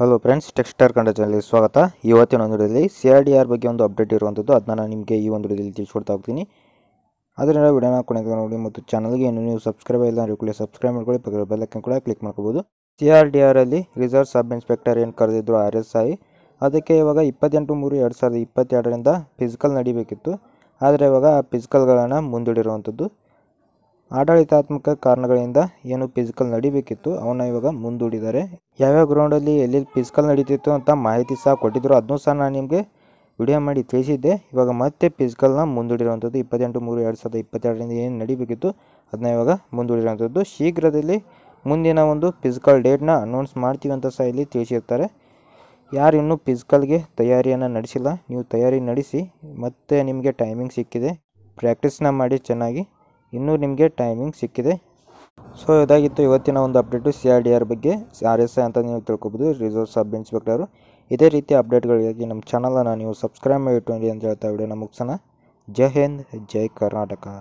hello friends ಟೆಕ್ಸ್ಟೈರ್ ಕಂಡ ಚಾನಲ್ಗೆ ಸ್ವಾಗತ ಇವತ್ತಿನ ಒಂದು ವಿಡಿಯೋದಲ್ಲಿ ಸಿ ಆರ್ ಡಿ ಆರ್ ಬಗ್ಗೆ ಒಂದು ಅಪ್ಡೇಟ್ ಇರುವಂಥದ್ದು ಅದನ್ನ ನಾನು ನಿಮಗೆ ಈ ಒಂದು ವಿಡಿಯೋದಲ್ಲಿ ತಿಳಿಸ್ಕೊಡ್ತಾ ಹೋಗ್ತೀನಿ ಅದರಿಂದ ವಿಡಿಯೋನ ಕೊನೆಗೆ ನೋಡಿ ಮತ್ತು ಚಾನಲ್ಗೆ ಏನು ನೀವು ಸಬ್ಸ್ಕ್ರೈಬ್ ಇಲ್ಲ ಕೂಡ ಸಬ್ಸ್ಕ್ರೈಬ್ ಮಾಡ್ಕೊಳ್ಳಿ ಪಕ್ಕದ ಬೆಲ್ಲಕ್ಕೆ ಕೂಡ ಕ್ಲಿಕ್ ಮಾಡ್ಕೋಬೋದು ಸಿ ಆರ್ ಡಿ ಆರಲ್ಲಿ ರಿಸರ್ವ್ ಸಬ್ ಇನ್ಸ್ಪೆಕ್ಟರ್ ಏನು ಕರೆದಿದ್ರು ಆರ್ ಎಸ್ ಐ ಅದಕ್ಕೆ ಇವಾಗ ಇಪ್ಪತ್ತೆಂಟು ಮೂರು ಎರಡು ಸಾವಿರದ ಇಪ್ಪತ್ತೆರಡರಿಂದ ಫಿಸಿಕಲ್ ನಡಿಬೇಕಿತ್ತು ಆದರೆ ಇವಾಗ ಆ ಫಿಸಿಕಲ್ಗಳನ್ನು ಮುಂದೂಡಿರುವಂಥದ್ದು ಆಡಳಿತಾತ್ಮಕ ಕಾರಣಗಳಿಂದ ಏನು ಫಿಸಿಕಲ್ ನಡಿಬೇಕಿತ್ತು ಅವನ್ನ ಇವಾಗ ಮುಂದೂಡಿದ್ದಾರೆ ಯಾವ್ಯಾವ ಗ್ರೌಂಡಲ್ಲಿ ಎಲ್ಲೆಲ್ಲಿ ಫಿಸಿಕಲ್ ನಡೀತಿತ್ತು ಅಂತ ಮಾಹಿತಿ ಸಹ ಕೊಟ್ಟಿದ್ರು ಅದನ್ನು ಸಹ ನಾನು ನಿಮಗೆ ವಿಡಿಯೋ ಮಾಡಿ ತಿಳಿಸಿದ್ದೆ ಇವಾಗ ಮತ್ತೆ ಫಿಸಿಕಲ್ನ ಮುಂದೂಡಿರುವಂಥದ್ದು ಇಪ್ಪತ್ತೆಂಟು ಮೂರು ಎರಡು ಸಾವಿರದ ಇಪ್ಪತ್ತೆರಡರಿಂದ ಏನು ನಡಿಬೇಕಿತ್ತು ಅದನ್ನ ಇವಾಗ ಮುಂದೂಡಿರೋವಂಥದ್ದು ಶೀಘ್ರದಲ್ಲಿ ಮುಂದಿನ ಒಂದು ಫಿಸಿಕಲ್ ಡೇಟ್ನ ಅನೌನ್ಸ್ ಮಾಡ್ತೀವಿ ಅಂತ ಸಹ ಇಲ್ಲಿ ತಿಳಿಸಿರ್ತಾರೆ ಯಾರು ಇನ್ನೂ ಫಿಸಿಕಲ್ಗೆ ತಯಾರಿಯನ್ನು ನಡೆಸಿಲ್ಲ ನೀವು ತಯಾರಿ ನಡೆಸಿ ಮತ್ತೆ ನಿಮಗೆ ಟೈಮಿಂಗ್ ಸಿಕ್ಕಿದೆ ಪ್ರಾಕ್ಟೀಸ್ನ ಮಾಡಿ ಚೆನ್ನಾಗಿ ಇನ್ನೂ ನಿಮಗೆ ಟೈಮಿಂಗ್ ಸಿಕ್ಕಿದೆ ಸೊ ಇದಾಗಿತ್ತು ಇವತ್ತಿನ ಒಂದು update C R D R ಬಗ್ಗೆ ಆರ್ ಎಸ್ ಐ ಅಂತ ನೀವು ತಿಳ್ಕೊಬೋದು ರಿಸೋರ್ಸ್ ಸಬ್ ಇನ್ಸ್ಪೆಕ್ಟರು ಇದೇ ರೀತಿ ಅಪ್ಡೇಟ್ಗಳಿಗಾಗಿ ನಮ್ಮ ಚಾನಲನ್ನು ನೀವು ಸಬ್ಸ್ಕ್ರೈಬ್ ಮಾಡಿಟ್ಟು ಅಂತ ಹೇಳ್ತಾ ವಿಡಿಯೋನ ಮುಗಿಸೋಣ ಜೈ ಹಿಂದ್ ಜೈ ಕರ್ನಾಟಕ